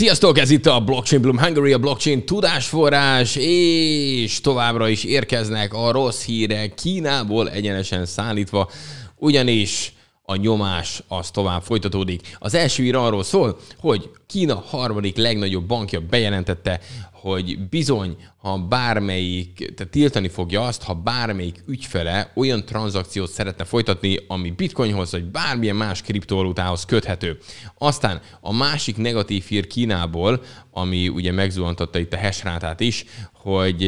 Sziasztok, ez itt a Blockchain Bloom Hungary, a blockchain tudásforrás, és továbbra is érkeznek a rossz hírek Kínából egyenesen szállítva, ugyanis a nyomás az tovább folytatódik. Az első ír arról szól, hogy Kína harmadik legnagyobb bankja bejelentette hogy bizony, ha bármelyik, tehát tiltani fogja azt, ha bármelyik ügyfele olyan tranzakciót szeretne folytatni, ami bitcoinhoz vagy bármilyen más kriptovalutához köthető. Aztán a másik negatív hír Kínából, ami ugye megzuhantotta itt a hashrátát is, hogy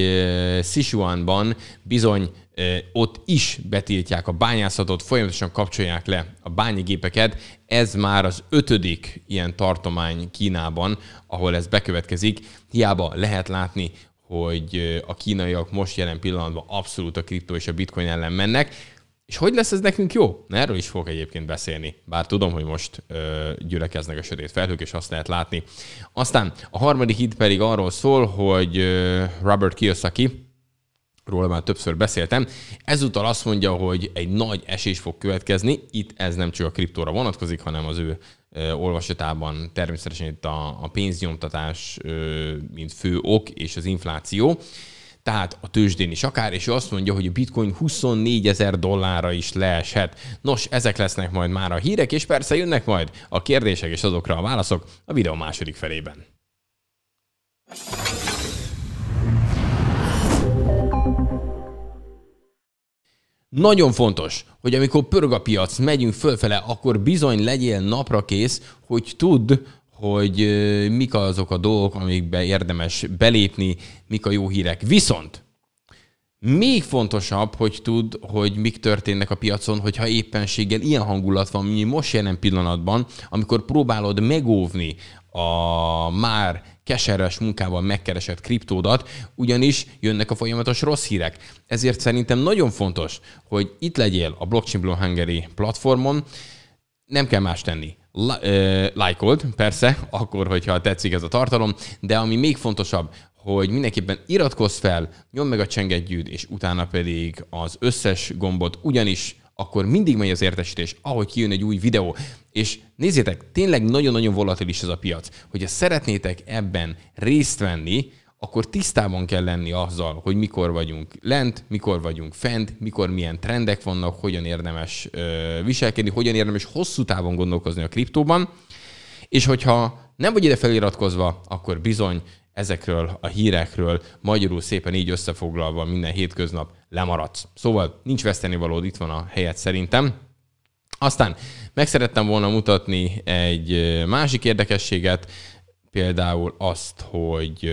Sichuanban bizony ott is betiltják a bányászatot, folyamatosan kapcsolják le a bányigépeket, ez már az ötödik ilyen tartomány Kínában, ahol ez bekövetkezik. Hiába lehet látni, hogy a kínaiak most jelen pillanatban abszolút a kriptó és a bitcoin ellen mennek, és hogy lesz ez nekünk jó? Na, erről is fogok egyébként beszélni, bár tudom, hogy most ö, gyülekeznek a sötét felhők, és azt lehet látni. Aztán a harmadik hit pedig arról szól, hogy ö, Robert Kiyosaki, róla már többször beszéltem. Ezúttal azt mondja, hogy egy nagy esés fog következni. Itt ez nem csak a kriptóra vonatkozik, hanem az ő olvasatában természetesen itt a, a pénznyomtatás, mint fő ok, és az infláció. Tehát a tőzsdén is akár, és ő azt mondja, hogy a bitcoin 24 ezer dollárra is leeshet. Nos, ezek lesznek majd már a hírek, és persze jönnek majd a kérdések és azokra a válaszok a videó második felében. Nagyon fontos, hogy amikor pörög a piac, megyünk fölfele, akkor bizony legyél napra kész, hogy tudd, hogy mik azok a dolgok, amikbe érdemes belépni, mik a jó hírek. Viszont még fontosabb, hogy tudd, hogy mik történnek a piacon, hogyha éppenséggel ilyen hangulat van, mi most jelen pillanatban, amikor próbálod megóvni a már keserves munkával megkeresett kriptódat, ugyanis jönnek a folyamatos rossz hírek. Ezért szerintem nagyon fontos, hogy itt legyél a Blockchain Blue Hungary platformon, nem kell más tenni. Lájkold, persze, akkor, hogyha tetszik ez a tartalom, de ami még fontosabb, hogy mindenképpen iratkozz fel, nyomd meg a csengetgyűd, és utána pedig az összes gombot, ugyanis akkor mindig megy az értesítés, ahogy kijön egy új videó. És nézzétek, tényleg nagyon-nagyon volatilis ez a piac. Hogyha szeretnétek ebben részt venni, akkor tisztában kell lenni azzal, hogy mikor vagyunk lent, mikor vagyunk fent, mikor milyen trendek vannak, hogyan érdemes ö, viselkedni, hogyan érdemes hosszú távon gondolkozni a kriptóban. És hogyha nem vagy ide feliratkozva, akkor bizony ezekről a hírekről magyarul szépen így összefoglalva minden hétköznap lemaradsz. Szóval nincs vesztenivalód, itt van a helyet szerintem. Aztán meg szerettem volna mutatni egy másik érdekességet, például azt, hogy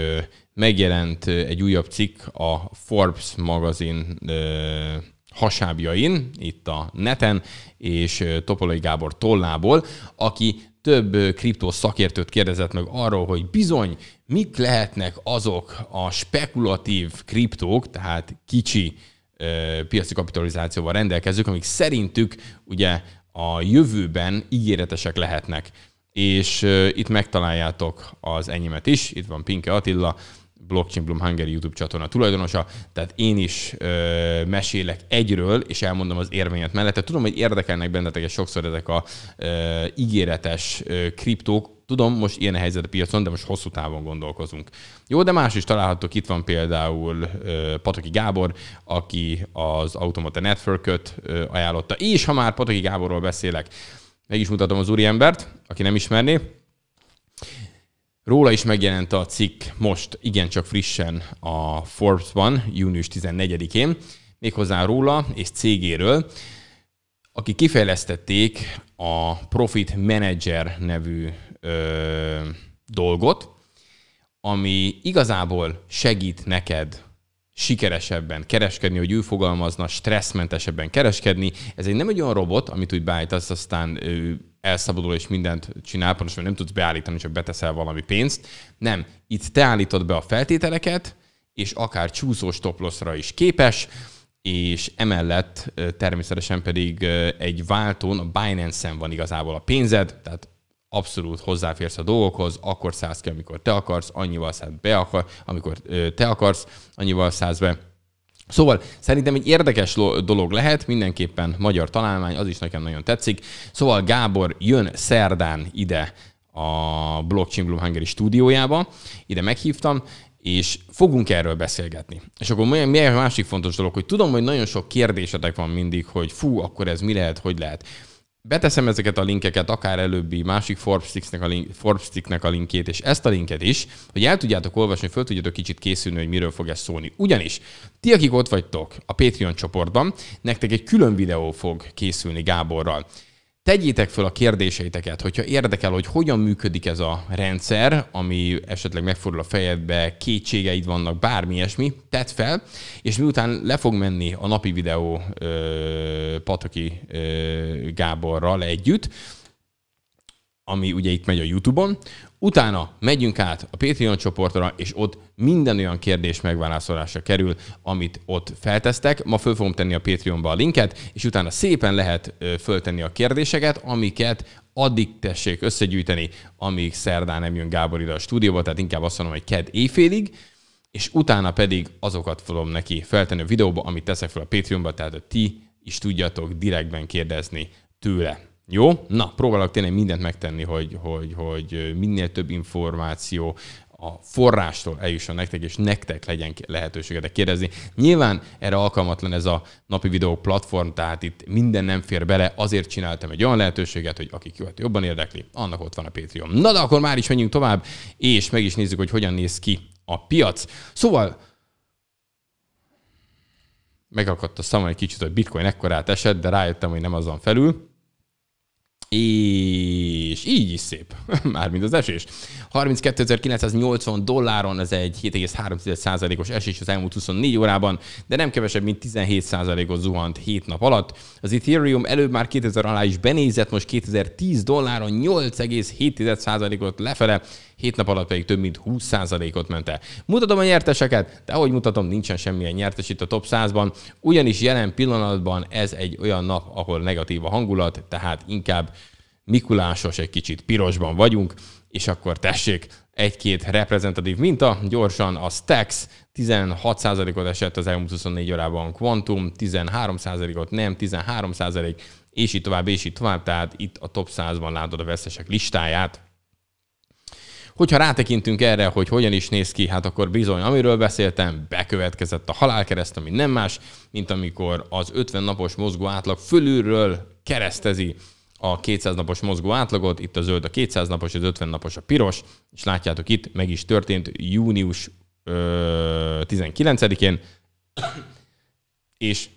megjelent egy újabb cikk a Forbes magazin hasábjain, itt a neten, és Topolai Gábor tollából, aki több kriptó szakértőt kérdezett meg arról, hogy bizony mik lehetnek azok a spekulatív kriptók, tehát kicsi piaci kapitalizációval rendelkezők, amik szerintük ugye a jövőben ígéretesek lehetnek. És itt megtaláljátok az enyémet is, itt van Pinke Attila, Blockchain Bloom Hungary YouTube csatorna tulajdonosa, tehát én is ö, mesélek egyről, és elmondom az érvényet mellette. Tudom, hogy érdekelnek benneteket sokszor ezek a ö, ígéretes ö, kriptók, Tudom, most ilyen a helyzet a piacon, de most hosszú távon gondolkozunk. Jó, de más is található Itt van például Patoki Gábor, aki az Automata Network-öt ajánlotta. És ha már Patoki Gáborról beszélek, meg is mutatom az úriembert, aki nem ismerné. Róla is megjelent a cikk most igencsak frissen a Forbes-ban, június 14-én, méghozzá róla és cégéről, akik kifejlesztették a Profit Manager nevű ö, dolgot, ami igazából segít neked sikeresebben kereskedni, hogy ő fogalmazna, stresszmentesebben kereskedni. Ez egy nem egy olyan robot, amit úgy beállítasz, aztán elszabadul és mindent csinál, pontosan nem tudsz beállítani, csak beteszel valami pénzt. Nem, itt te állítod be a feltételeket, és akár csúszós toploszra is képes, és emellett természetesen pedig egy váltón, a Binance-en van igazából a pénzed, tehát abszolút hozzáférsz a dolgokhoz, akkor szállsz ki, amikor te akarsz, annyival szállsz be, akar, amikor te akarsz, annyival szállsz be. Szóval szerintem egy érdekes dolog lehet, mindenképpen magyar találmány, az is nekem nagyon tetszik. Szóval Gábor jön szerdán ide a Blockchain Blue Hungary stúdiójába, ide meghívtam, és fogunk erről beszélgetni. És akkor mi a másik fontos dolog, hogy tudom, hogy nagyon sok kérdésetek van mindig, hogy fú, akkor ez mi lehet, hogy lehet. Beteszem ezeket a linkeket, akár előbbi másik forbes a, link, a linkjét, és ezt a linket is, hogy el tudjátok olvasni, föl tudjátok kicsit készülni, hogy miről fog ez szólni. Ugyanis, ti, akik ott vagytok a Patreon csoportban, nektek egy külön videó fog készülni Gáborral. Tegyétek föl a kérdéseiteket, hogyha érdekel, hogy hogyan működik ez a rendszer, ami esetleg megfordul a fejedbe, kétségeid vannak, bármi ilyesmi, tedd fel, és miután le fog menni a napi videó ö, Pataki ö, Gáborral együtt, ami ugye itt megy a YouTube-on, utána megyünk át a Patreon csoportra, és ott minden olyan kérdés megválaszolásra kerül, amit ott feltesztek. Ma föl fogom tenni a Patreonba a linket, és utána szépen lehet föltenni a kérdéseket, amiket addig tessék összegyűjteni, amíg szerdán nem jön Gábor ide a stúdióba, tehát inkább azt mondom, hogy ked éjfélig, és utána pedig azokat fogom neki feltenni a videóba, amit teszek fel a Patreonba, tehát a ti is tudjatok direktben kérdezni tőle. Jó? Na, próbálok tényleg mindent megtenni, hogy, hogy, hogy minél több információ a forrástól eljusson nektek, és nektek legyen lehetőséget kérdezni. Nyilván erre alkalmatlan ez a napi videó platform, tehát itt minden nem fér bele, azért csináltam egy olyan lehetőséget, hogy akik jót jobban érdekli, annak ott van a Patreon. Na de akkor már is menjünk tovább, és meg is nézzük, hogy hogyan néz ki a piac. Szóval megakadt a szám egy kicsit, hogy bitcoin ekkorát esett, de rájöttem, hogy nem azon felül. És így is szép, mármint az esés. 32.980 dolláron ez egy 7,3%-os esés az elmúlt 24 órában, de nem kevesebb, mint 17 os zuhant 7 nap alatt. Az Ethereum előbb már 2000 alá is benézett, most 2010 dolláron 8,7%-ot lefele, 7 nap alatt pedig több mint 20%-ot ment el. Mutatom a nyerteseket, de ahogy mutatom, nincsen semmilyen nyertes itt a top 100-ban, ugyanis jelen pillanatban ez egy olyan nap, ahol negatív a hangulat, tehát inkább Mikulásos, egy kicsit pirosban vagyunk, és akkor tessék, egy-két reprezentatív minta, gyorsan a Stax 16%-ot esett az elmúlt 24 órában, Quantum 13%-ot, nem 13%, és így tovább, és így tovább, tehát itt a top 100-ban látod a veszesek listáját, Hogyha rátekintünk erre, hogy hogyan is néz ki, hát akkor bizony, amiről beszéltem, bekövetkezett a halálkereszt, ami nem más, mint amikor az 50 napos mozgó átlag fölülről keresztezi a 200 napos mozgó átlagot, itt a zöld a 200 napos, az 50 napos a piros, és látjátok itt, meg is történt június ö, 19-én, és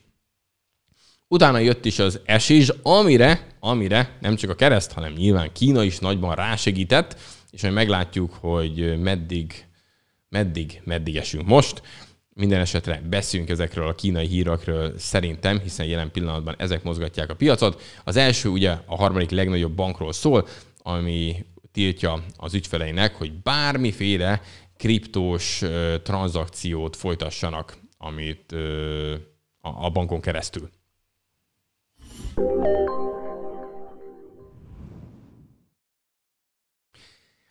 utána jött is az esés, amire, amire nem csak a kereszt, hanem nyilván Kína is nagyban rásegített, és hogy meglátjuk, hogy meddig, meddig, meddig esünk most. Minden esetre beszéljünk ezekről a kínai hírakről szerintem, hiszen jelen pillanatban ezek mozgatják a piacot. Az első ugye a harmadik legnagyobb bankról szól, ami tiltja az ügyfeleinek, hogy bármiféle kriptós tranzakciót folytassanak, amit a bankon keresztül.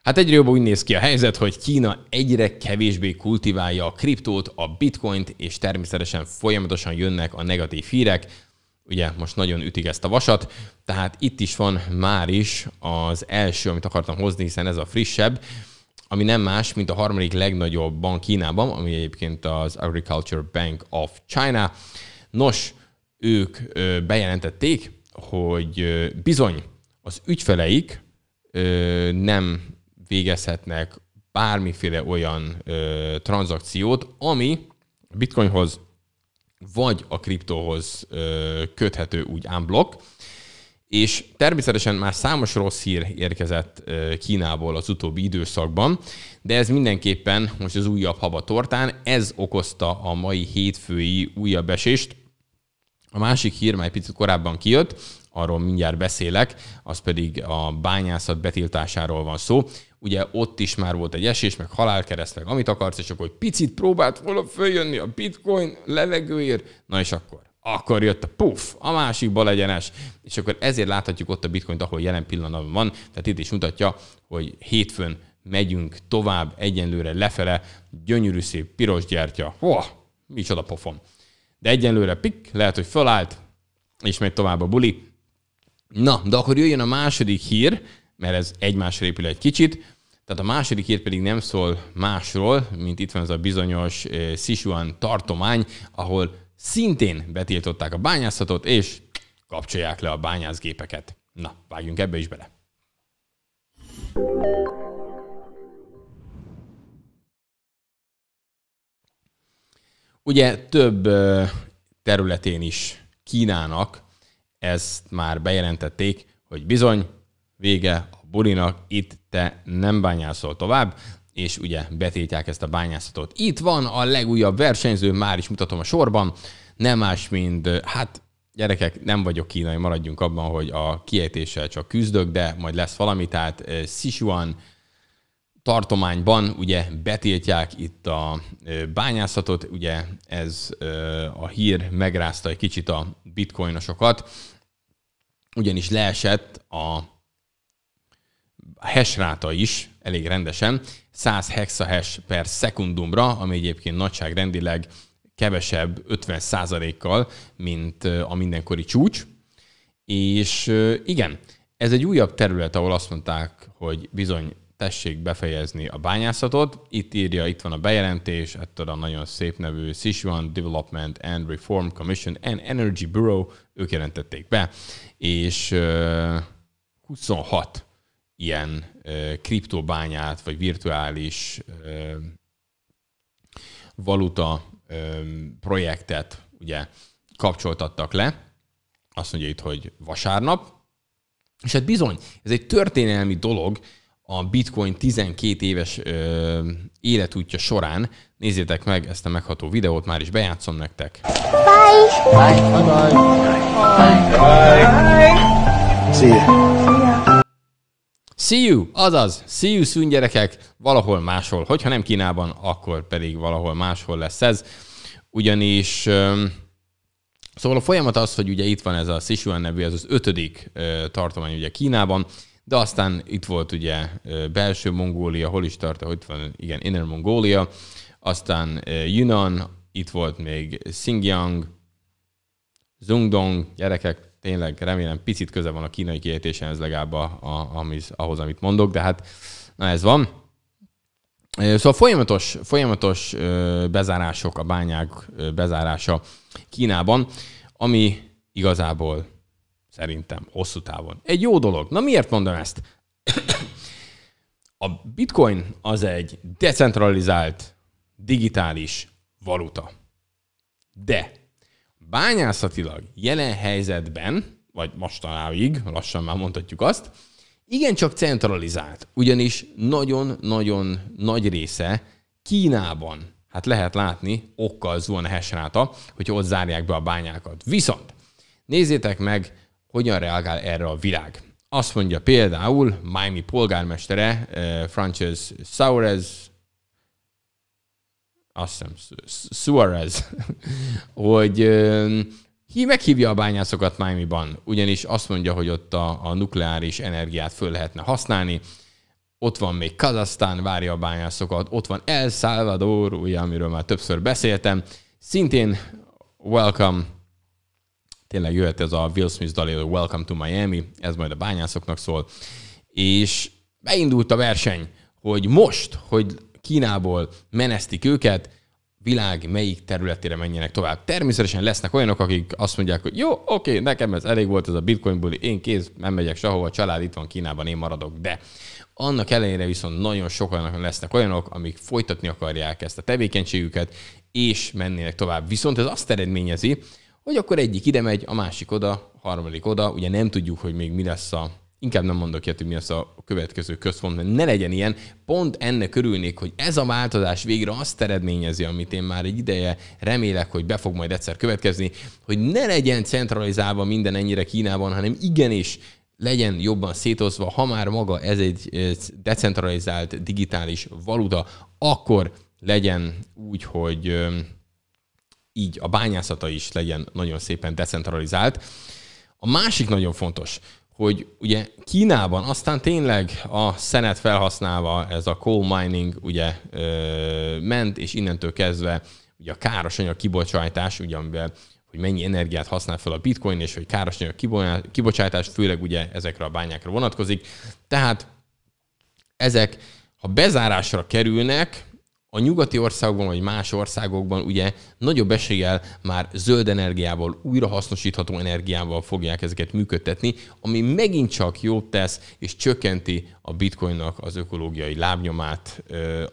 Hát egyre jobban úgy néz ki a helyzet, hogy Kína egyre kevésbé kultiválja a kriptót, a bitcoint, és természetesen folyamatosan jönnek a negatív hírek. Ugye most nagyon ütik ezt a vasat, tehát itt is van már is az első, amit akartam hozni, hiszen ez a frissebb, ami nem más, mint a harmadik legnagyobb bank Kínában, ami egyébként az Agriculture Bank of China. Nos, ők bejelentették, hogy bizony az ügyfeleik nem végezhetnek bármiféle olyan ö, tranzakciót, ami bitcoinhoz vagy a kriptóhoz ö, köthető úgy unblock, és természetesen már számos rossz hír érkezett Kínából az utóbbi időszakban, de ez mindenképpen most az újabb haba tortán, ez okozta a mai hétfői újabb esést. A másik hír már egy picit korábban kijött, arról mindjárt beszélek, az pedig a bányászat betiltásáról van szó. Ugye ott is már volt egy esés, meg halálkereszt, meg amit akarsz, és akkor picit próbált volna följönni a bitcoin levegőért, na és akkor akkor jött a puff, a másik balegyenes, és akkor ezért láthatjuk ott a bitcoint, ahol jelen pillanatban van, tehát itt is mutatja, hogy hétfőn megyünk tovább, egyenlőre lefele, gyönyörű szép piros gyertya, hoa, micsoda pofon. De egyenlőre pik, lehet, hogy felállt, és megy tovább a buli, Na, de akkor jöjjön a második hír, mert ez egymásra épül egy kicsit. Tehát a második hír pedig nem szól másról, mint itt van ez a bizonyos eh, Sichuan tartomány, ahol szintén betiltották a bányászatot, és kapcsolják le a bányászgépeket. Na, vágjunk ebbe is bele. Ugye több eh, területén is Kínának ezt már bejelentették, hogy bizony, vége a bulinak, itt te nem bányászol tovább, és ugye betiltják ezt a bányászatot. Itt van a legújabb versenyző, már is mutatom a sorban, nem más, mint, hát gyerekek, nem vagyok kínai, maradjunk abban, hogy a kiejtéssel csak küzdök, de majd lesz valami, tehát eh, Sichuan tartományban ugye betiltják itt a bányászatot, ugye ez a hír megrázta egy kicsit a bitcoinosokat, ugyanis leesett a hash ráta is elég rendesen, 100 hexahash per szekundumra, ami egyébként nagyságrendileg kevesebb 50%-kal, mint a mindenkori csúcs. És igen, ez egy újabb terület, ahol azt mondták, hogy bizony tessék befejezni a bányászatot. Itt írja, itt van a bejelentés, ettől a nagyon szép nevű Sichuan Development and Reform Commission and Energy Bureau, ők jelentették be, és 26 ilyen kriptobányát, vagy virtuális valuta projektet ugye kapcsoltattak le. Azt mondja itt, hogy vasárnap, és hát bizony, ez egy történelmi dolog, a Bitcoin 12 éves ö, életútja során. Nézzétek meg ezt a megható videót, már is bejátszom nektek. Bye! Bye! Bye! Bye! Bye! Bye! Bye. See you! See you, azaz, see you soon gyerekek, valahol máshol, hogyha nem Kínában, akkor pedig valahol máshol lesz ez, ugyanis Szóval a folyamat az, hogy ugye itt van ez a Sichuan nevű, ez az ötödik tartomány ugye Kínában, de aztán itt volt ugye belső Mongólia, hol is tart, hogy van, igen, Inner Mongólia, aztán Yunnan, itt volt még Xinjiang, Zhongdong, gyerekek, tényleg remélem picit köze van a kínai kiejtéséhez legalább a, a, amiz, ahhoz, amit mondok, de hát na ez van. Szóval folyamatos, folyamatos bezárások, a bányák bezárása Kínában, ami igazából Szerintem, hosszú távon. Egy jó dolog. Na miért mondom ezt? A bitcoin az egy decentralizált, digitális valuta. De bányászatilag jelen helyzetben, vagy mostanáig, lassan már mondhatjuk azt, igencsak centralizált, ugyanis nagyon-nagyon nagy része Kínában, hát lehet látni, okkal zuhan a hash hogy ott zárják be a bányákat. Viszont nézzétek meg hogyan reagál erre a világ. Azt mondja például Miami polgármestere, eh, Frances Suarez, azt hiszem Suarez, hogy eh, meghívja a bányászokat Miami-ban, ugyanis azt mondja, hogy ott a, a nukleáris energiát föl lehetne használni, ott van még Kazasztán, várja a bányászokat, ott van El Salvador, ugye, amiről már többször beszéltem, szintén welcome tényleg jöhet ez a Will Smith dalé, Welcome to Miami, ez majd a bányászoknak szól, és beindult a verseny, hogy most, hogy Kínából menesztik őket, világ melyik területére menjenek tovább. Természetesen lesznek olyanok, akik azt mondják, hogy jó, oké, nekem ez elég volt ez a bitcoin buli, én kész, nem megyek sehova, a család itt van Kínában, én maradok, de annak ellenére viszont nagyon sokan lesznek olyanok, amik folytatni akarják ezt a tevékenységüket, és mennének tovább. Viszont ez azt eredményezi, hogy akkor egyik ide megy, a másik oda, a harmadik oda, ugye nem tudjuk, hogy még mi lesz a inkább nem mondok ilyet, hogy mi lesz a következő központ, mert ne legyen ilyen. Pont ennek örülnék, hogy ez a változás végre azt eredményezi, amit én már egy ideje remélek, hogy be fog majd egyszer következni, hogy ne legyen centralizálva minden ennyire Kínában, hanem igenis legyen jobban szétozva, ha már maga ez egy decentralizált digitális valuta, akkor legyen úgy, hogy így a bányászata is legyen nagyon szépen decentralizált. A másik nagyon fontos, hogy ugye Kínában aztán tényleg a szenet felhasználva ez a coal mining ugye ö, ment, és innentől kezdve ugye a káros anyag kibocsátás, ugye amivel hogy mennyi energiát használ fel a bitcoin, és hogy káros anyag kibocsátás főleg ugye ezekre a bányákra vonatkozik. Tehát ezek, ha bezárásra kerülnek, a nyugati országokban, vagy más országokban ugye nagyobb eséllyel már zöld energiával, újrahasznosítható energiával fogják ezeket működtetni, ami megint csak jót tesz, és csökkenti a bitcoinnak az ökológiai lábnyomát,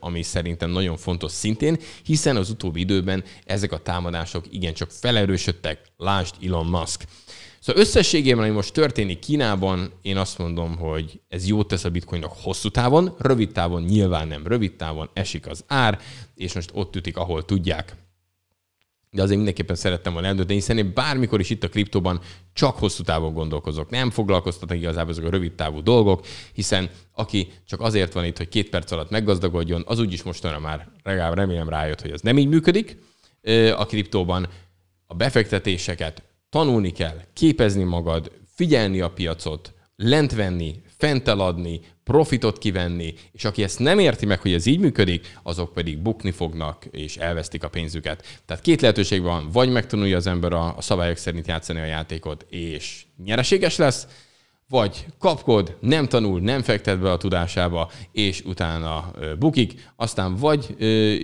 ami szerintem nagyon fontos szintén, hiszen az utóbbi időben ezek a támadások igencsak felerősödtek, lásd Elon Musk. Szóval összességében, ami most történik Kínában, én azt mondom, hogy ez jót tesz a bitcoinnak hosszú távon, rövid távon nyilván nem, rövid távon esik az ár, és most ott ütik, ahol tudják de azért mindenképpen szerettem volna eldönteni, hiszen én bármikor is itt a kriptóban csak hosszú távon gondolkozok. Nem foglalkoztatnak igazából ezek a rövid távú dolgok, hiszen aki csak azért van itt, hogy két perc alatt meggazdagodjon, az úgyis mostanra már legalább remélem rájött, hogy ez nem így működik. A kriptóban a befektetéseket tanulni kell, képezni magad, figyelni a piacot, lent venni, fent eladni, profitot kivenni, és aki ezt nem érti meg, hogy ez így működik, azok pedig bukni fognak, és elvesztik a pénzüket. Tehát két lehetőség van, vagy megtanulja az ember a, szabályok szerint játszani a játékot, és nyereséges lesz, vagy kapkod, nem tanul, nem fektet be a tudásába, és utána bukik, aztán vagy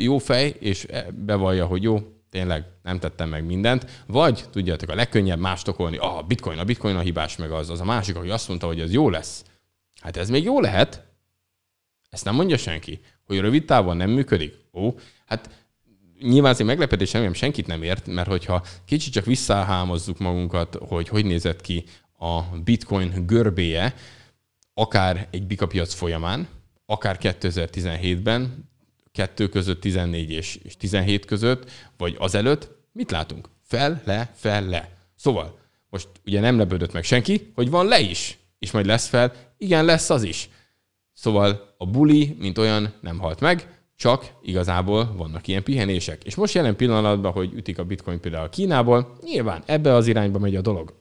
jó fej, és e, bevallja, hogy jó, tényleg nem tettem meg mindent, vagy tudjátok, a legkönnyebb más tokolni, a ah, bitcoin, a bitcoin a hibás, meg az, az a másik, aki azt mondta, hogy az jó lesz. Hát ez még jó lehet, ezt nem mondja senki, hogy rövid távon nem működik. Ó, hát nyilván azért meglepetés nem senkit nem ért, mert hogyha kicsit csak visszahámozzuk magunkat, hogy hogy nézett ki a bitcoin görbéje, akár egy bikapiac folyamán, akár 2017-ben, kettő között, 14 és 17 között, vagy azelőtt, mit látunk? Fel, le, fel, le. Szóval, most ugye nem lepődött meg senki, hogy van le is, és majd lesz fel, igen, lesz az is. Szóval a buli, mint olyan, nem halt meg, csak igazából vannak ilyen pihenések. És most jelen pillanatban, hogy ütik a bitcoin például a Kínából, nyilván ebbe az irányba megy a dolog.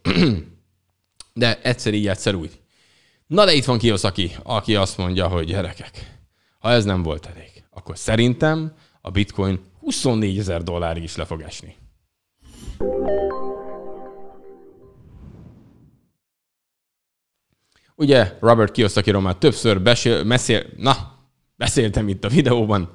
de egyszer így, egyszer úgy. Na de itt van Kiyosaki, aki azt mondja, hogy gyerekek, ha ez nem volt elég, akkor szerintem a bitcoin 24 ezer dollárig is le fog esni. Ugye Robert Kiyosakiról már többször besél, beszél, na, beszéltem itt a videóban,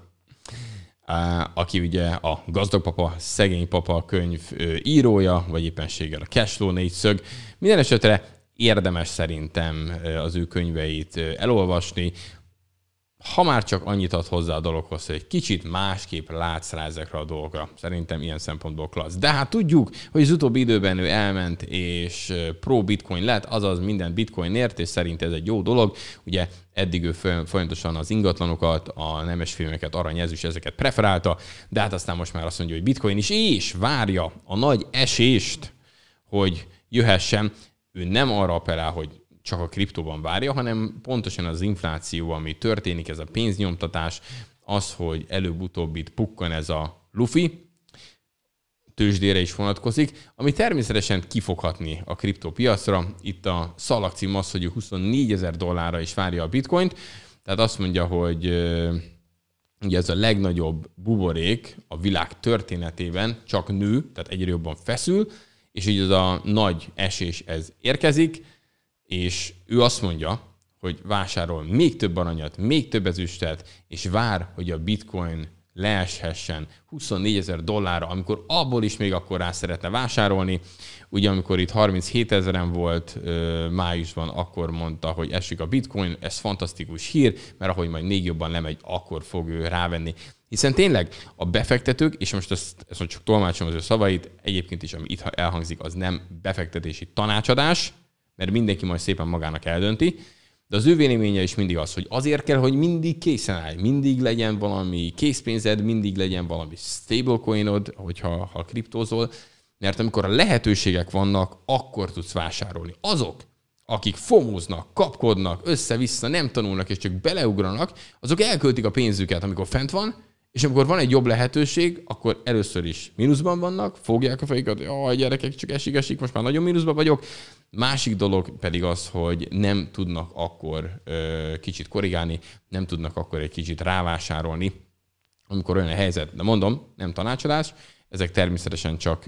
aki ugye a Gazdag Papa, Szegény Papa könyv írója, vagy éppenséggel a Cashflow négyszög. Minden esetre érdemes szerintem az ő könyveit elolvasni ha már csak annyit ad hozzá a dologhoz, hogy egy kicsit másképp látsz rá ezekre a dolgokra. Szerintem ilyen szempontból klassz. De hát tudjuk, hogy az utóbbi időben ő elment, és pro-bitcoin lett, azaz minden bitcoinért, és szerint ez egy jó dolog. Ugye eddig ő folyamatosan az ingatlanokat, a nemes filmeket, aranyezős, ezeket preferálta, de hát aztán most már azt mondja, hogy bitcoin is, és várja a nagy esést, hogy jöhessen ő nem arra operál, hogy csak a kriptóban várja, hanem pontosan az infláció, ami történik, ez a pénznyomtatás, az, hogy előbb-utóbb itt pukkan ez a lufi, tőzsdére is vonatkozik, ami természetesen kifoghatni a kriptópiacra. Itt a szalakcím az, hogy 24 ezer dollárra is várja a bitcoint, tehát azt mondja, hogy ugye ez a legnagyobb buborék a világ történetében csak nő, tehát egyre jobban feszül, és így az a nagy esés ez érkezik és ő azt mondja, hogy vásárol még több aranyat, még több ezüstet, és vár, hogy a bitcoin leeshessen 24 ezer dollárra, amikor abból is még akkor rá szeretne vásárolni. Ugye amikor itt 37 ezeren volt májusban, akkor mondta, hogy esik a bitcoin, ez fantasztikus hír, mert ahogy majd még jobban lemegy, akkor fog ő rávenni. Hiszen tényleg a befektetők, és most ezt, ezt csak tolmácsom az ő szavait, egyébként is, ami itt elhangzik, az nem befektetési tanácsadás, mert mindenki majd szépen magának eldönti, de az ő véleménye is mindig az, hogy azért kell, hogy mindig készen állj, mindig legyen valami készpénzed, mindig legyen valami stablecoinod, hogyha ha kriptózol, mert amikor a lehetőségek vannak, akkor tudsz vásárolni. Azok, akik fomóznak, kapkodnak, össze-vissza, nem tanulnak és csak beleugranak, azok elköltik a pénzüket, amikor fent van, és amikor van egy jobb lehetőség, akkor először is mínuszban vannak, fogják a fejüket, a gyerekek, csak esik, esik, most már nagyon mínuszban vagyok, Másik dolog pedig az, hogy nem tudnak akkor kicsit korrigálni, nem tudnak akkor egy kicsit rávásárolni, amikor olyan a helyzet. De mondom, nem tanácsadás, ezek természetesen csak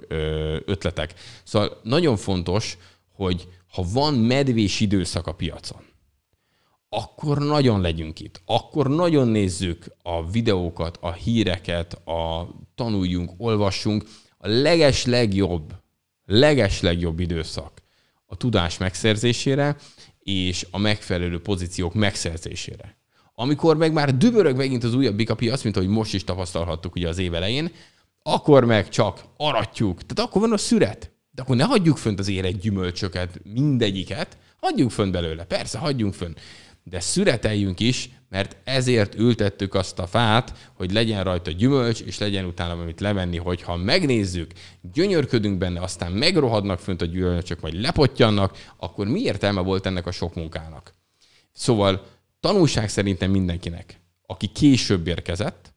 ötletek. Szóval nagyon fontos, hogy ha van medvés időszak a piacon, akkor nagyon legyünk itt, akkor nagyon nézzük a videókat, a híreket, a tanuljunk, olvassunk. A leges legjobb, leges legjobb időszak a tudás megszerzésére és a megfelelő pozíciók megszerzésére. Amikor meg már dübörög megint az újabb bika piac, mint ahogy most is tapasztalhattuk ugye az év elején, akkor meg csak aratjuk. Tehát akkor van a szüret. De akkor ne hagyjuk fönt az élet gyümölcsöket, mindegyiket, Hagyjunk fönt belőle. Persze, hagyjunk fönt. De szüreteljünk is, mert ezért ültettük azt a fát, hogy legyen rajta gyümölcs, és legyen utána amit levenni, hogyha megnézzük, gyönyörködünk benne, aztán megrohadnak fönt a gyümölcsök, vagy lepottyannak, akkor mi értelme volt ennek a sok munkának? Szóval tanulság szerintem mindenkinek, aki később érkezett,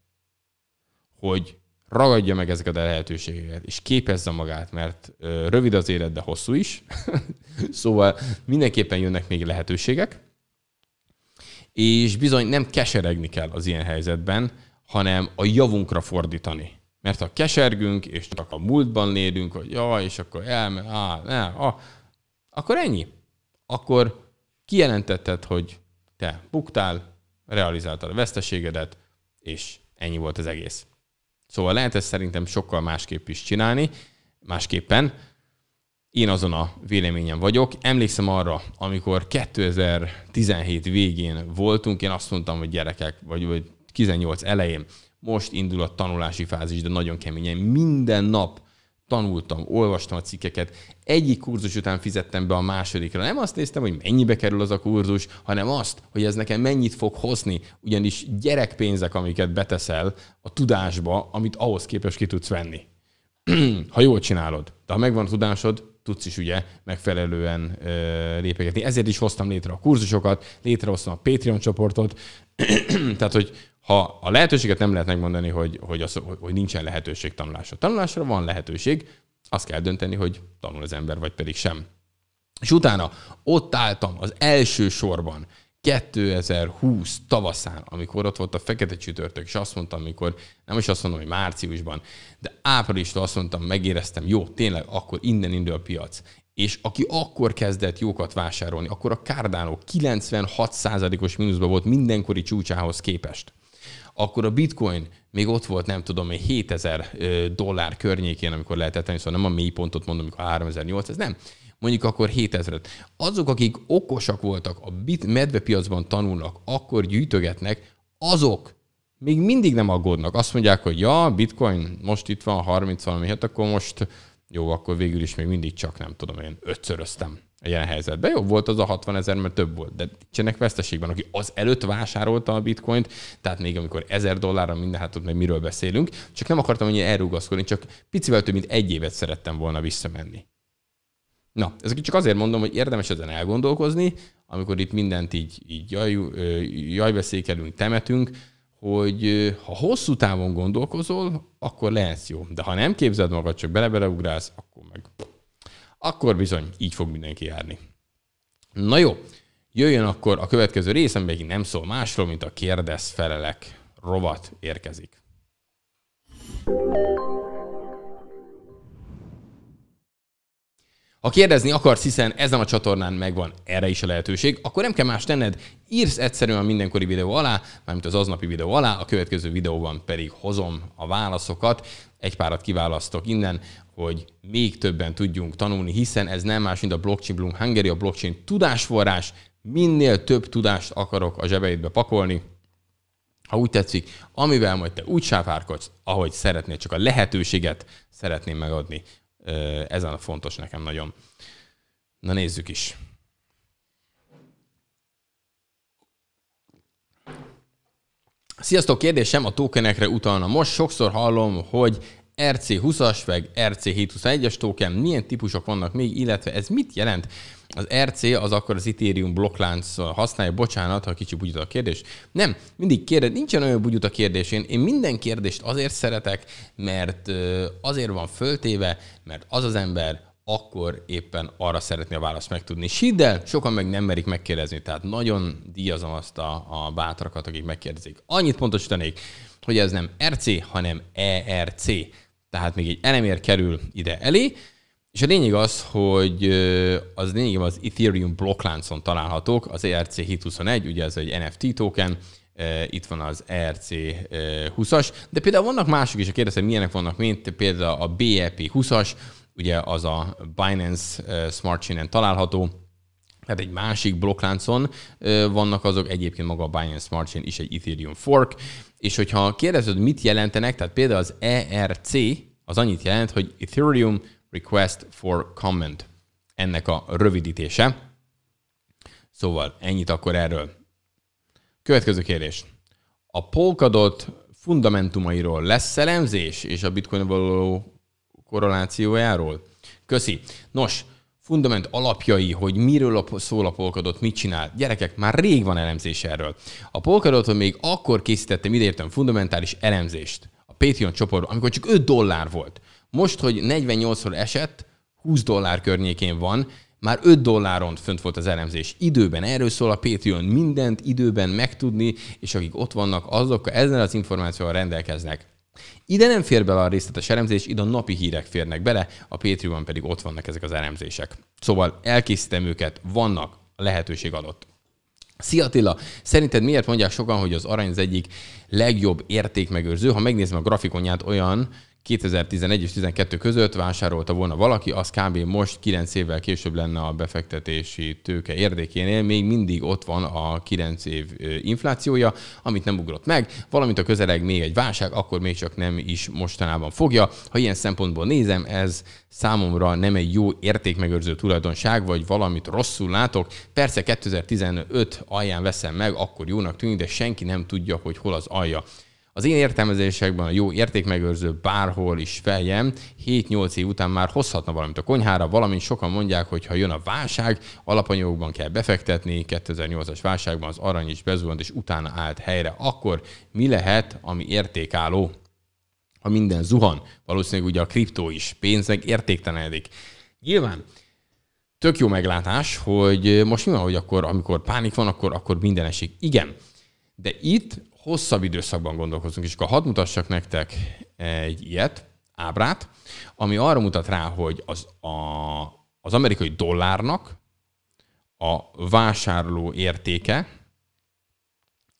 hogy ragadja meg ezeket a lehetőségeket, és képezze magát, mert rövid az élet, de hosszú is. szóval mindenképpen jönnek még lehetőségek, és bizony nem keseregni kell az ilyen helyzetben, hanem a javunkra fordítani. Mert ha kesergünk, és csak a múltban lédünk, hogy ja és akkor elme, á, ne, á, akkor ennyi. Akkor kijelentetted, hogy te buktál, realizáltad a veszteségedet, és ennyi volt az egész. Szóval lehet ezt szerintem sokkal másképp is csinálni, másképpen, én azon a véleményen vagyok. Emlékszem arra, amikor 2017 végén voltunk, én azt mondtam, hogy gyerekek, vagy, vagy 18 elején, most indul a tanulási fázis, de nagyon keményen. Minden nap tanultam, olvastam a cikkeket, egyik kurzus után fizettem be a másodikra. Nem azt néztem, hogy mennyibe kerül az a kurzus, hanem azt, hogy ez nekem mennyit fog hozni, ugyanis gyerekpénzek, amiket beteszel a tudásba, amit ahhoz képest ki tudsz venni. ha jól csinálod, de ha megvan a tudásod, tudsz is ugye megfelelően lépegetni. Ezért is hoztam létre a kurzusokat, létrehoztam a Patreon csoportot, tehát hogy ha a lehetőséget nem lehet megmondani, hogy, hogy, az, hogy nincsen lehetőség tanulásra. Tanulásra van lehetőség, azt kell dönteni, hogy tanul az ember, vagy pedig sem. És utána ott álltam az első sorban, 2020 tavaszán, amikor ott volt a fekete csütörtök, és azt mondtam, amikor, nem is azt mondom, hogy márciusban, de áprilistól azt mondtam, megéreztem, jó, tényleg, akkor innen indul a piac. És aki akkor kezdett jókat vásárolni, akkor a Cardano 96%-os mínuszban volt mindenkori csúcsához képest. Akkor a bitcoin még ott volt, nem tudom, egy 7000 dollár környékén, amikor lehetett szóval nem a mélypontot mondom, amikor 3800, nem mondjuk akkor 7000 et Azok, akik okosak voltak, a bit medvepiacban tanulnak, akkor gyűjtögetnek, azok még mindig nem aggódnak. Azt mondják, hogy ja, bitcoin most itt van 30 valami, hát akkor most jó, akkor végül is még mindig csak nem tudom, én ötszöröztem a ilyen helyzetben. jó volt az a 60 ezer, mert több volt, de csenek veszteségben, aki az előtt vásárolta a bitcoint, tehát még amikor 1000 dollárra minden, hát ott meg miről beszélünk, csak nem akartam ennyire elrugaszkodni, csak picivel több mint egy évet szerettem volna visszamenni. Na, ezeket csak azért mondom, hogy érdemes ezen elgondolkozni, amikor itt mindent így, így jaj, jajbeszékelünk, temetünk, hogy ha hosszú távon gondolkozol, akkor lehetsz jó. De ha nem képzed magad, csak belebereugrálsz, akkor meg... Akkor bizony így fog mindenki járni. Na jó, jöjjön akkor a következő rész, ami nem szól másról, mint a kérdez felelek rovat érkezik. Ha kérdezni akarsz, hiszen ezen a csatornán megvan erre is a lehetőség, akkor nem kell más tenned, írsz egyszerűen a mindenkori videó alá, mármint az aznapi videó alá, a következő videóban pedig hozom a válaszokat, egy párat kiválasztok innen, hogy még többen tudjunk tanulni, hiszen ez nem más, mint a Blockchain Bloom Hungary, a blockchain tudásforrás, minél több tudást akarok a zsebeidbe pakolni, ha úgy tetszik, amivel majd te úgy sávárkodsz, ahogy szeretnél, csak a lehetőséget szeretném megadni ezen a fontos nekem nagyon. Na nézzük is. Sziasztok, kérdésem a tokenekre utalna most. Sokszor hallom, hogy RC20-as, vagy RC721-es token, milyen típusok vannak még, illetve ez mit jelent? az RC az akkor az Ethereum blokklánc használja, bocsánat, ha kicsi bugyut a kérdés. Nem, mindig kérdez, nincsen olyan a kérdés. Én, én minden kérdést azért szeretek, mert azért van föltéve, mert az az ember akkor éppen arra szeretné a választ megtudni. És hidd el, sokan meg nem merik megkérdezni, tehát nagyon díjazom azt a, a bátrakat, akik megkérdezik. Annyit pontosítanék, hogy ez nem RC, hanem ERC. Tehát még egy elemér kerül ide elé, és a lényeg az, hogy az lényeg az Ethereum blokkláncon találhatók, az ERC 721, ugye ez egy NFT token, itt van az ERC 20-as, de például vannak mások is, a kérdezem, milyenek vannak, mint például a BEP 20-as, ugye az a Binance Smart Chain-en található, tehát egy másik blokkláncon vannak azok, egyébként maga a Binance Smart Chain is egy Ethereum fork, és hogyha kérdezed, mit jelentenek, tehát például az ERC, az annyit jelent, hogy Ethereum Request for Comment ennek a rövidítése. Szóval ennyit akkor erről. Következő kérdés. A Polkadot fundamentumairól lesz elemzés és a bitcoin való korrelációjáról? Köszi. Nos, fundament alapjai, hogy miről szól a polkadot, mit csinál. Gyerekek, már rég van elemzés erről. A polkadot még akkor készítettem, ideértem fundamentális elemzést a Patreon csoportban, amikor csak 5 dollár volt. Most, hogy 48-szor esett, 20 dollár környékén van, már 5 dolláron fönt volt az elemzés. Időben erről szól a Patreon, mindent időben megtudni, és akik ott vannak, azok ezzel az információval rendelkeznek. Ide nem fér bele a részletes elemzés, ide a napi hírek férnek bele, a Patreon pedig ott vannak ezek az elemzések. Szóval elkészítem őket, vannak, lehetőség adott. Szia Attila! Szerinted miért mondják sokan, hogy az arany az egyik legjobb értékmegőrző? Ha megnézem a grafikonját, olyan, 2011 és 12 között vásárolta volna valaki, az kb. most 9 évvel később lenne a befektetési tőke érdekénél, még mindig ott van a 9 év inflációja, amit nem ugrott meg, valamint a közeleg még egy válság, akkor még csak nem is mostanában fogja. Ha ilyen szempontból nézem, ez számomra nem egy jó értékmegőrző tulajdonság, vagy valamit rosszul látok. Persze 2015 alján veszem meg, akkor jónak tűnik, de senki nem tudja, hogy hol az alja. Az én értelmezésekben a jó értékmegőrző bárhol is fejem 7-8 év után már hozhatna valamit a konyhára, valamint sokan mondják, hogy ha jön a válság, alapanyagokban kell befektetni, 2008-as válságban az arany is bezuhant, és utána állt helyre. Akkor mi lehet, ami értékálló? Ha minden zuhan, valószínűleg ugye a kriptó is pénznek értéktelenedik. Nyilván tök jó meglátás, hogy most mi van, hogy akkor, amikor pánik van, akkor, akkor minden esik. Igen, de itt hosszabb időszakban gondolkozunk, és akkor hadd mutassak nektek egy ilyet, ábrát, ami arra mutat rá, hogy az, a, az amerikai dollárnak a vásárló értéke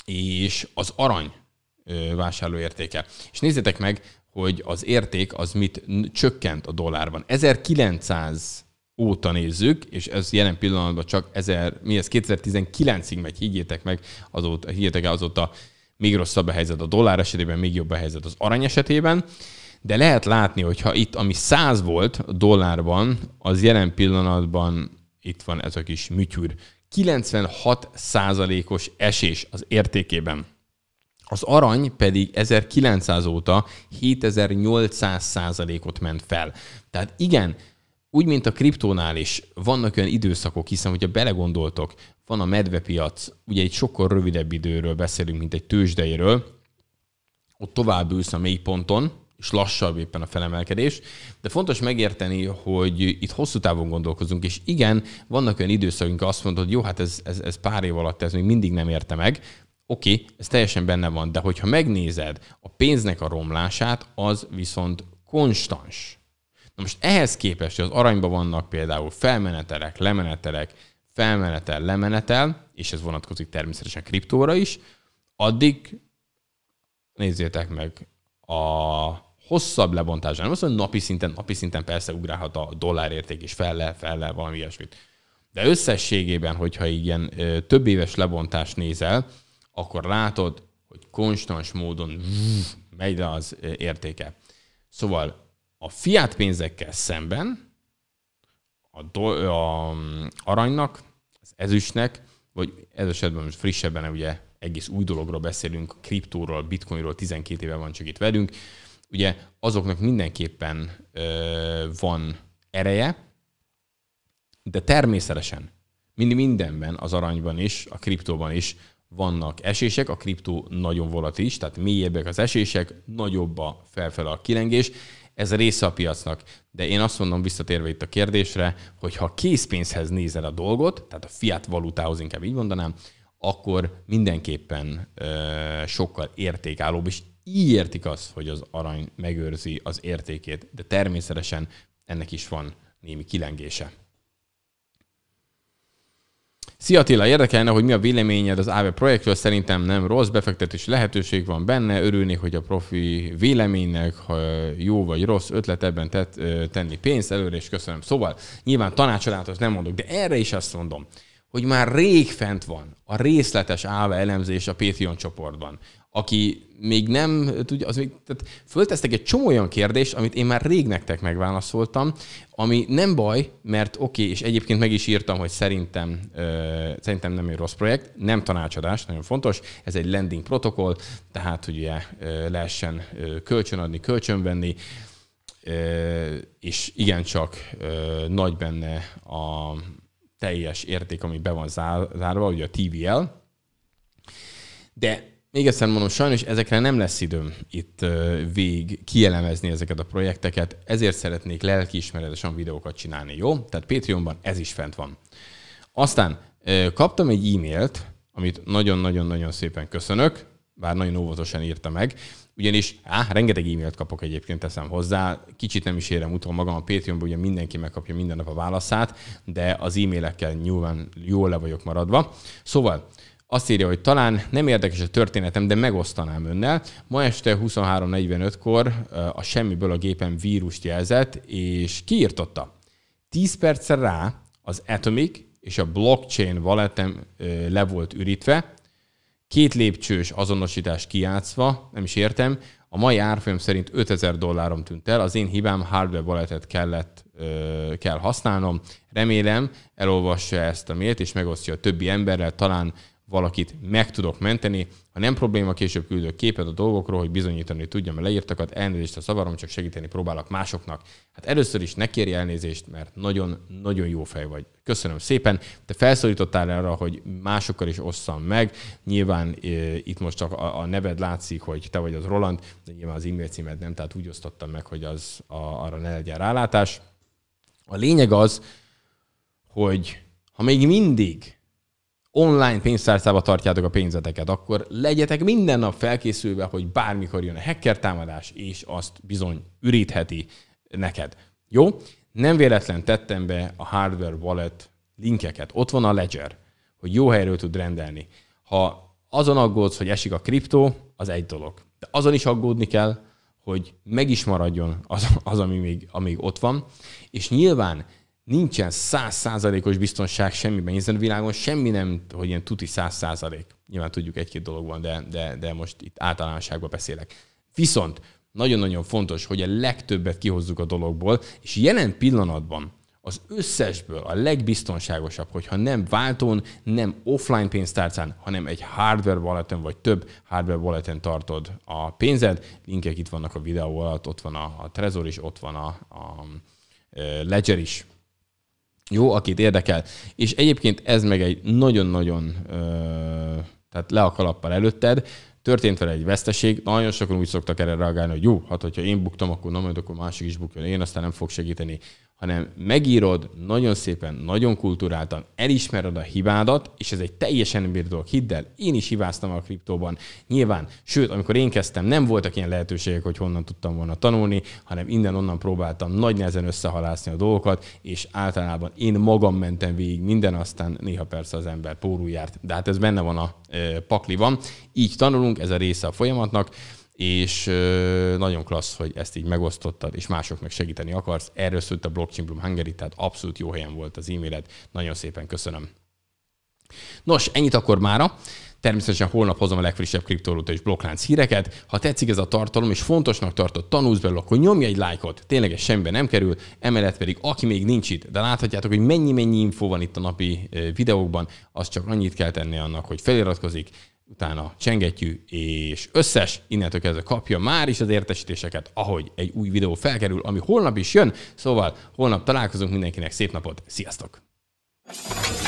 és az arany vásárló értéke. És nézzétek meg, hogy az érték az mit csökkent a dollárban. 1900 óta nézzük, és ez jelen pillanatban csak 1000, mi ez 2019-ig megy, higgyétek meg, azóta, higgyétek el azóta még rosszabb a helyzet a dollár esetében, még jobb a helyzet az arany esetében, de lehet látni, hogyha itt, ami 100 volt dollárban, az jelen pillanatban itt van ez a kis műtyűr. 96 százalékos esés az értékében. Az arany pedig 1900 óta 7800 százalékot ment fel. Tehát igen, úgy, mint a kriptónál is vannak olyan időszakok, hiszen, hogyha belegondoltok, van a medvepiac, ugye egy sokkal rövidebb időről beszélünk, mint egy tőzsdeiről, ott tovább ülsz a mélyponton, és lassabb éppen a felemelkedés, de fontos megérteni, hogy itt hosszú távon gondolkozunk, és igen, vannak olyan időszakunk, azt mondod, hogy jó, hát ez, ez, ez pár év alatt ez még mindig nem érte meg, oké, okay, ez teljesen benne van, de hogyha megnézed a pénznek a romlását, az viszont konstans. Na most ehhez képest, hogy az aranyban vannak például felmenetelek, lemenetelek, felmenetel, lemenetel, és ez vonatkozik természetesen kriptóra is, addig nézzétek meg a hosszabb lebontásán, nem azt mondom, napi szinten, napi szinten persze ugrálhat a dollárérték is fel le, fel le, valami ilyesmit. De összességében, hogyha ilyen ö, több éves lebontást nézel, akkor látod, hogy konstans módon megy le az értéke. Szóval a fiat pénzekkel szemben a, do, a mm, aranynak, az ezüstnek, vagy ez esetben most frissebben ugye egész új dologról beszélünk, kriptóról, bitcoinról, 12 éve van csak itt velünk, ugye azoknak mindenképpen ö, van ereje, de természetesen mind mindenben, az aranyban is, a kriptóban is vannak esések, a kriptó nagyon volatilis, tehát mélyebbek az esések, nagyobb a felfelé a kilengés, ez része a piacnak. De én azt mondom, visszatérve itt a kérdésre, hogy ha készpénzhez nézel a dolgot, tehát a fiat valutához inkább így mondanám, akkor mindenképpen ö, sokkal értékállóbb, és így értik azt, hogy az arany megőrzi az értékét, de természetesen ennek is van némi kilengése. Szia Attila, érdekelne, hogy mi a véleményed az AVE projektről, szerintem nem rossz befektetés lehetőség van benne, örülnék, hogy a profi véleménynek, ha jó vagy rossz ötlet ebben tett, tenni pénzt előre, és köszönöm. Szóval nyilván tanácsolatot nem mondok, de erre is azt mondom, hogy már rég fent van a részletes áve elemzés a Patreon csoportban. Aki még nem tudja, az még, tehát föltesztek egy csomó olyan kérdést, amit én már rég nektek megválaszoltam, ami nem baj, mert oké, okay, és egyébként meg is írtam, hogy szerintem, ö, szerintem nem egy rossz projekt, nem tanácsadás, nagyon fontos, ez egy lending protokoll, tehát hogy ugye ö, lehessen ö, kölcsönadni, kölcsönvenni, ö, és igencsak ö, nagy benne a teljes érték, ami be van zárva, ugye a TVL. De még egyszer mondom, sajnos ezekre nem lesz időm itt vég kielemezni ezeket a projekteket, ezért szeretnék lelkiismeretesen videókat csinálni, jó? Tehát Patreonban ez is fent van. Aztán kaptam egy e-mailt, amit nagyon-nagyon-nagyon szépen köszönök, bár nagyon óvatosan írta meg, ugyanis á, rengeteg e-mailt kapok egyébként, teszem hozzá, kicsit nem is érem utol magam a patreon ugye mindenki megkapja minden nap a válaszát, de az e-mailekkel nyilván jól le vagyok maradva. Szóval, azt írja, hogy talán nem érdekes a történetem, de megosztanám önnel. Ma este 23.45-kor a semmiből a gépen vírust jelzett, és kiírtotta. 10 perc rá az Atomic és a blockchain valetem le volt ürítve, két lépcsős azonosítás kiátszva, nem is értem, a mai árfolyam szerint 5000 dollárom tűnt el, az én hibám hardware walletet kellett, ö, kell használnom. Remélem elolvassa ezt a mélt, és megosztja a többi emberrel, talán valakit meg tudok menteni. Ha nem probléma, később küldök képet a dolgokról, hogy bizonyítani tudjam a leírtakat, elnézést a szavarom, csak segíteni próbálok másoknak. Hát először is ne kérj elnézést, mert nagyon-nagyon jó fej vagy. Köszönöm szépen. Te felszólítottál arra, hogy másokkal is osszam meg. Nyilván e, itt most csak a, a neved látszik, hogy te vagy az Roland, de nyilván az e-mail címed nem, tehát úgy osztottam meg, hogy az a, arra ne legyen rálátás. A lényeg az, hogy ha még mindig online pénztárcába tartjátok a pénzeteket, akkor legyetek minden nap felkészülve, hogy bármikor jön a hacker támadás, és azt bizony ürítheti neked. Jó? Nem véletlen tettem be a hardware wallet linkeket. Ott van a ledger, hogy jó helyről tud rendelni. Ha azon aggódsz, hogy esik a kriptó, az egy dolog. De azon is aggódni kell, hogy meg is maradjon az, az ami, még, amíg ott van. És nyilván nincsen százszázalékos biztonság semmiben, hiszen a világon semmi nem, hogy ilyen tuti száz százalék. Nyilván tudjuk egy-két dolog van, de, de, de most itt általánosságban beszélek. Viszont nagyon-nagyon fontos, hogy a legtöbbet kihozzuk a dologból, és jelen pillanatban az összesből a legbiztonságosabb, hogyha nem váltón, nem offline pénztárcán, hanem egy hardware walleten vagy több hardware walleten tartod a pénzed. Linkek itt vannak a videó alatt, ott van a, a Trezor is, ott van a, a Ledger is, jó, akit érdekel. És egyébként ez meg egy nagyon-nagyon, tehát le a kalappal előtted, történt vele egy veszteség, nagyon sokan úgy szoktak erre reagálni, hogy jó, hát hogyha én buktam, akkor nem majd akkor másik is bukjon, én aztán nem fog segíteni hanem megírod nagyon szépen, nagyon kulturáltan, elismered a hibádat, és ez egy teljesen dolog, hidd el, én is hibáztam a kriptóban. Nyilván, sőt, amikor én kezdtem, nem voltak ilyen lehetőségek, hogy honnan tudtam volna tanulni, hanem innen-onnan próbáltam nagy nehezen összehalászni a dolgokat, és általában én magam mentem végig minden, aztán néha persze az ember pórul járt, de hát ez benne van a e, pakliban. Így tanulunk, ez a része a folyamatnak és nagyon klassz, hogy ezt így megosztottad, és másoknak segíteni akarsz. Erről szült a Blockchain Bloom Hungary, tehát abszolút jó helyen volt az e-mailed. Nagyon szépen köszönöm. Nos, ennyit akkor mára. Természetesen holnap hozom a legfrissebb kriptorúta és blokklánc híreket. Ha tetszik ez a tartalom, és fontosnak tartott tanulsz belőle, akkor nyomj egy lájkot. Tényleg ez semmibe nem kerül. Emellett pedig, aki még nincs itt, de láthatjátok, hogy mennyi-mennyi info van itt a napi videókban, az csak annyit kell tenni annak, hogy feliratkozik, utána csengetjű, és összes, innentől kezdve kapja már is az értesítéseket, ahogy egy új videó felkerül, ami holnap is jön. Szóval holnap találkozunk mindenkinek, szép napot, sziasztok!